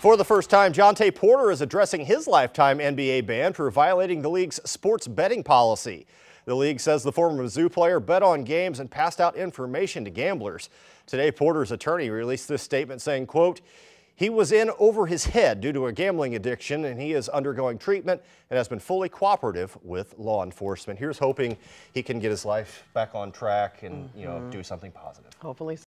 For the first time, Jonte Porter is addressing his lifetime NBA ban for violating the league's sports betting policy. The league says the former Mizzou player bet on games and passed out information to gamblers. Today, Porter's attorney released this statement saying, quote, he was in over his head due to a gambling addiction and he is undergoing treatment and has been fully cooperative with law enforcement. Here's hoping he can get his life back on track and, mm -hmm. you know, mm-hmm. do something positive. Hopefully.